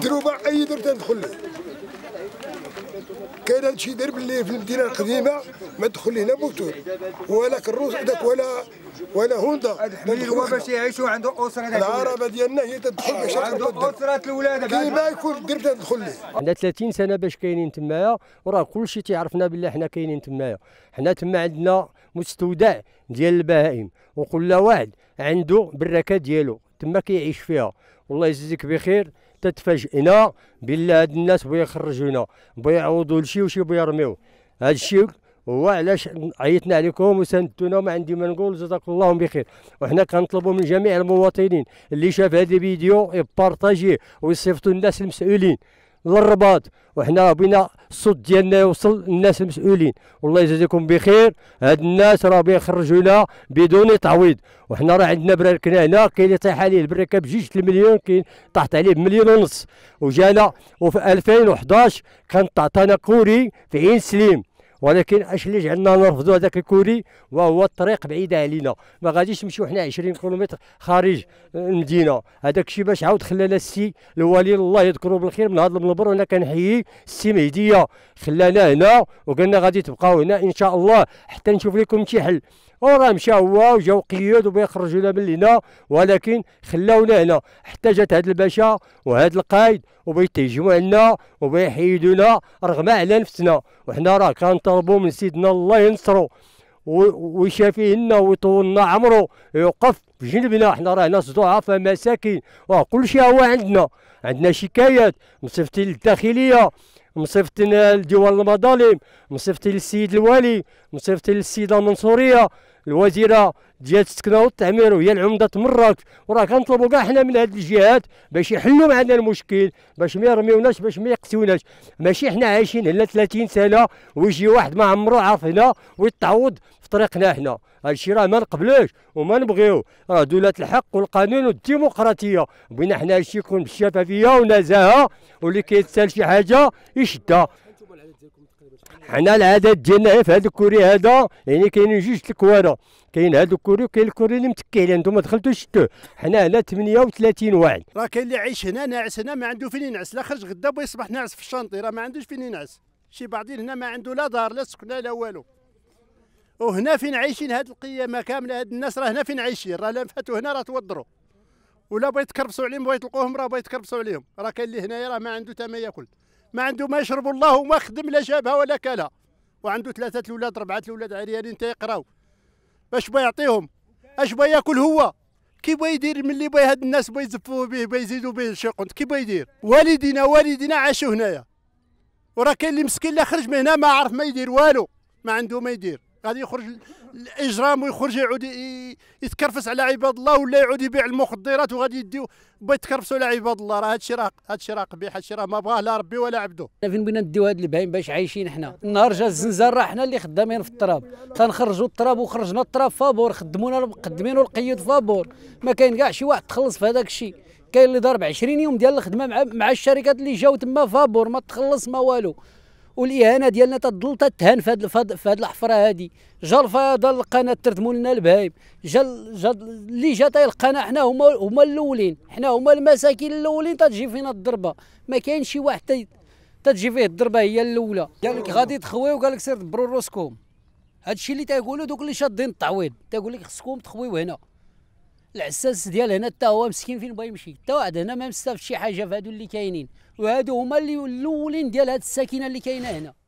الدروبه اي درب تدخل له كاين هادشي داير باللي في المدينه القديمه ما تدخل هنا موتور ولا كروس عندك ولا ولا هوندا هو باش يعيشوا عنده اسره العربه ديالنا هي تدخل باش عنده اسره الولاده كيما يكون الدرب تدخل ليه عندنا 30 سنه باش كاينين تمايا وراه كلشي تيعرفنا باللي حنا كاينين تمايا حنا تما عندنا مستودع ديال البهائم وكل واحد عنده بركه ديالو تما كيعيش فيها والله يجزيك بخير تتفاجئنا بالله هاد الناس بغا يخرجونا بغا يعوضوا لشي وشي بغا يرميو هاد الشيء هو علاش عيطنا عليكم وساندتونا وما عندي ما نقول جزاكم الله بخير وحنا كنطلبوا من جميع المواطنين اللي شاف هذا الفيديو يبارطاجيه ويصيفطوا الناس المسؤولين للرباط وحنا بنا الصوت ديالنا يوصل للناس المسؤولين والله يجازيكم بخير هاد الناس راه بيخرجونا بدون تعويض وحنا راه عندنا بركنا هنا كاين اللي طيح عليه البركه بجوج المليون كاين طاحت عليه بمليون ونص وجانا وفي 2011 كان تعطانا كوري في عين سليم ولكن اش اللي جعلنا نرفضوا هذاك الكوري وهو الطريق بعيده علينا ما غاديش نمشيو حنا 20 كيلومتر خارج المدينه هذاك الشيء باش عاود خلانا السي الوالي الله يذكره بالخير من هذا المنبر وانا كنحيي السي مهديه خلانا هنا وقالنا غادي تبقاو هنا ان شاء الله حتى نشوف لكم شي حل وراه مشى هو وجاو قيود وبيخرجونا من هنا ولكن خلاونا هنا حتى جات هاد الباشا وهاد القايد وبيتهجموا عنا وبيحيدونا رغم على نفسنا وحنا راه كنطلبوا من سيدنا الله ينصرو ويشافيهن ويطولنا عمرو يوقف في جنبنا حنا راه ناس ضعفاء مساكين وكل شيء هو عندنا عندنا شكايات مصيفتي للداخليه مصيفتي لديوان المظالم مصيفتي للسيد الوالي مصيفتي للسيده المنصوريه الوزيره ديال السكنه والتعمير وهي العمده مراكش وراه كنطلبوا كاع حنا من هذه الجهات باش يحلوا معنا المشكل باش ما يرميوناش باش ما يقتلوناش ماشي حنا عايشين هنا 30 سنه ويجي واحد ما عمرو عارف هنا ويتعوض في طريقنا حنا هادشي راه ما نقبلوش وما نبغيو راه دوله الحق والقانون والديمقراطيه بغينا حنا هادشي يكون بالشفافيه ونزاهه واللي كيتسال شي حاجه يشدها حنا العدد ديالنا في هذا الكوري هذا يعني كاينين جوج الكوارا كاين هذا الكوري وكاين الكوري اللي متكي عليه انتم ما دخلتوش شفتوه حنا هنا 38 واحد راه كاين اللي عايش هنا ناعس هنا ما عنده فين ينعس لا خرج غدا بغى يصبح ناعس في الشنطي راه ما عندوش فين ينعس شي بعضين هنا ما عنده لا دار لا سكنه لا والو وهنا فين عايشين هاد القيامه كامله هاد الناس راه هنا فين عايشين راه لا فاتوا هنا راه توضروا ولا بغيت يتكربصوا عليهم بغيت يطلقوهم راه بغيت يتكربصوا عليهم راه كاين اللي هنايا راه ما عنده حتى ما ياكل ما عنده ما يشرب الله وما خدم لا جابها ولا كلا وعنده ثلاثه الاولاد اربعه الاولاد عريانين تا يقراو باش بغا يعطيهم اش بغا ياكل هو كي بغا يدير ملي بغا هاد الناس بغا يزفوا به بغا يزيدوا به قنت كي بغا يدير والدينا والدينا عاشوا هنايا وراه كاين اللي مسكين لا خرج من هنا ما عرف ما يدير والو ما عنده ما يدير غادي يخرج الاجرام ويخرج يعود يتكرفس على عباد الله ولا يعود يبيع المخدرات وغادي يديو بغا يتكرفسوا على عباد الله راه هادشي راه هادشي راه قبيح هادشي راه ما بغاه لا ربي ولا عبده فين بغينا نديو هاد البهايم باش عايشين حنا النهار جا الزنزان راه حنا اللي خدامين في التراب تنخرجوا التراب وخرجنا التراب فابور خدمونا المقدمين والقيود فابور ما كاين كاع شي واحد تخلص في هذاك الشيء كاين اللي ضرب 20 يوم ديال الخدمه مع مع الشركات اللي جاو تما فابور ما تخلص ما والو والاهانه ديالنا تظل تتهان في هذه الحفره هذه جا الفيضان لقانا تردموا لنا البهايم جا جا اللي جا تيلقانا حنا هما هما الاولين حنا هما المساكين الاولين تتجي فينا الضربه ما كاين شي واحد تتجي فيه الضربه هي الاولى قال لك غادي تخويو قال لك سير دبروا راسكم هادشي اللي تيقولوا دوك اللي شادين التعويض تيقول لك خصكم تخويو هنا العساس ديال هنا حتى هو مسكين فين بغى يمشي حتى واحد هنا ما مستافدش شي حاجه في هادو اللي كاينين وهادو هما اللي الاولين ديال هاد الساكنه اللي كاينه هنا